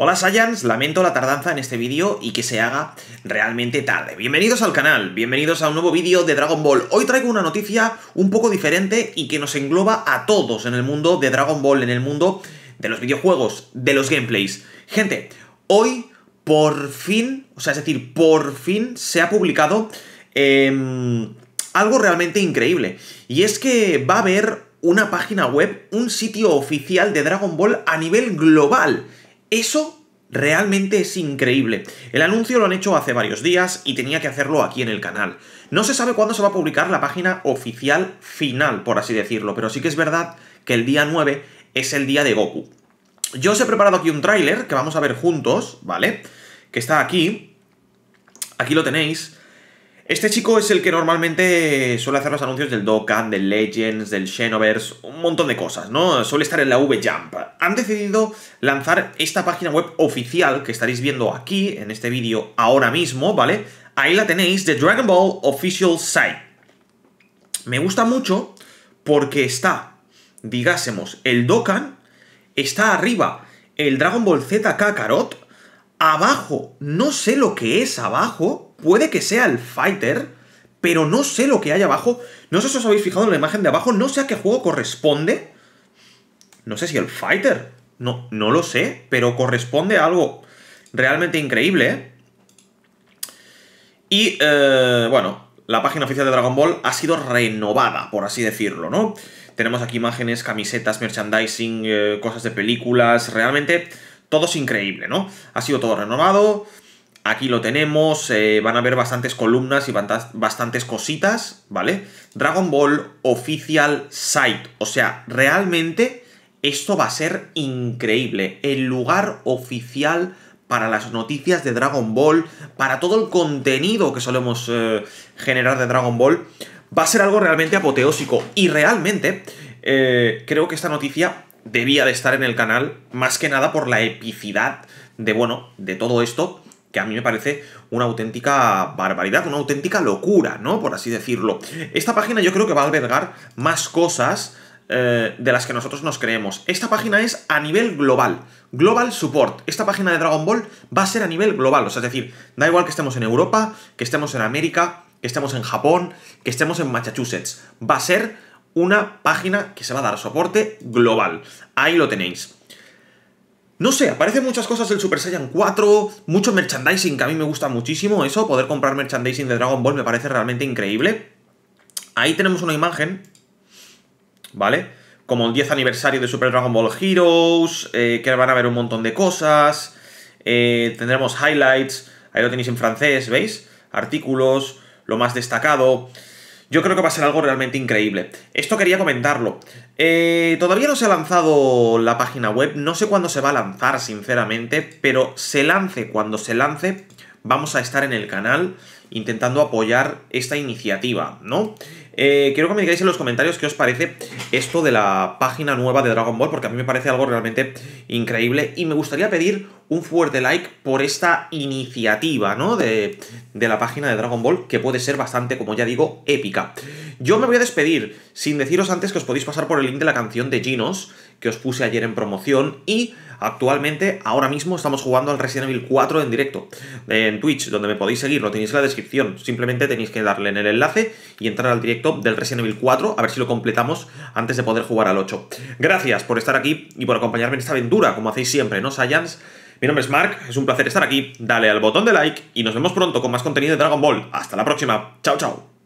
Hola Saiyans, lamento la tardanza en este vídeo y que se haga realmente tarde. Bienvenidos al canal, bienvenidos a un nuevo vídeo de Dragon Ball. Hoy traigo una noticia un poco diferente y que nos engloba a todos en el mundo de Dragon Ball, en el mundo de los videojuegos, de los gameplays. Gente, hoy por fin, o sea, es decir, por fin se ha publicado em, algo realmente increíble. Y es que va a haber una página web, un sitio oficial de Dragon Ball a nivel global. Eso realmente es increíble. El anuncio lo han hecho hace varios días y tenía que hacerlo aquí en el canal. No se sabe cuándo se va a publicar la página oficial final, por así decirlo, pero sí que es verdad que el día 9 es el día de Goku. Yo os he preparado aquí un tráiler que vamos a ver juntos, ¿vale? Que está aquí. Aquí lo tenéis. Este chico es el que normalmente suele hacer los anuncios del Dokkan, del Legends, del Xenoverse, un montón de cosas, ¿no? Suele estar en la V-Jump. Han decidido lanzar esta página web oficial que estaréis viendo aquí, en este vídeo, ahora mismo, ¿vale? Ahí la tenéis, The Dragon Ball Official Site. Me gusta mucho porque está, digásemos, el Dokkan, está arriba el Dragon Ball Z Kakarot, abajo, no sé lo que es abajo, puede que sea el Fighter, pero no sé lo que hay abajo. No sé si os habéis fijado en la imagen de abajo, no sé a qué juego corresponde. No sé si el Fighter, no, no lo sé, pero corresponde a algo realmente increíble. Y, eh, bueno, la página oficial de Dragon Ball ha sido renovada, por así decirlo, ¿no? Tenemos aquí imágenes, camisetas, merchandising, eh, cosas de películas, realmente todo es increíble, ¿no? Ha sido todo renovado Aquí lo tenemos, eh, van a ver bastantes columnas y bastantes cositas, ¿vale? Dragon Ball Official Site, o sea, realmente esto va a ser increíble. El lugar oficial para las noticias de Dragon Ball, para todo el contenido que solemos eh, generar de Dragon Ball, va a ser algo realmente apoteósico. Y realmente eh, creo que esta noticia debía de estar en el canal, más que nada por la epicidad de, bueno, de todo esto a mí me parece una auténtica barbaridad, una auténtica locura, ¿no? Por así decirlo. Esta página yo creo que va a albergar más cosas eh, de las que nosotros nos creemos. Esta página es a nivel global. Global Support. Esta página de Dragon Ball va a ser a nivel global. O sea, es decir, da igual que estemos en Europa, que estemos en América, que estemos en Japón, que estemos en Massachusetts. Va a ser una página que se va a dar soporte global. Ahí lo tenéis. No sé, aparecen muchas cosas del Super Saiyan 4, mucho merchandising que a mí me gusta muchísimo, eso, poder comprar merchandising de Dragon Ball me parece realmente increíble. Ahí tenemos una imagen, ¿vale? Como el 10 aniversario de Super Dragon Ball Heroes, eh, que van a haber un montón de cosas, eh, tendremos highlights, ahí lo tenéis en francés, ¿veis? Artículos, lo más destacado... Yo creo que va a ser algo realmente increíble. Esto quería comentarlo. Eh, todavía no se ha lanzado la página web, no sé cuándo se va a lanzar, sinceramente, pero se lance cuando se lance, vamos a estar en el canal intentando apoyar esta iniciativa, ¿no? Eh, quiero que me digáis en los comentarios qué os parece esto de la página nueva de Dragon Ball, porque a mí me parece algo realmente increíble y me gustaría pedir un fuerte like por esta iniciativa, ¿no? De, de, la página de Dragon Ball, que puede ser bastante, como ya digo, épica. Yo me voy a despedir, sin deciros antes que os podéis pasar por el link de la canción de Genos, que os puse ayer en promoción, y actualmente, ahora mismo, estamos jugando al Resident Evil 4 en directo, en Twitch, donde me podéis seguir, lo tenéis en la descripción, simplemente tenéis que darle en el enlace y entrar al directo del Resident Evil 4, a ver si lo completamos antes de poder jugar al 8. Gracias por estar aquí y por acompañarme en esta aventura, como hacéis siempre, ¿no, Saiyans? Mi nombre es Mark, es un placer estar aquí, dale al botón de like y nos vemos pronto con más contenido de Dragon Ball. Hasta la próxima, chao chao.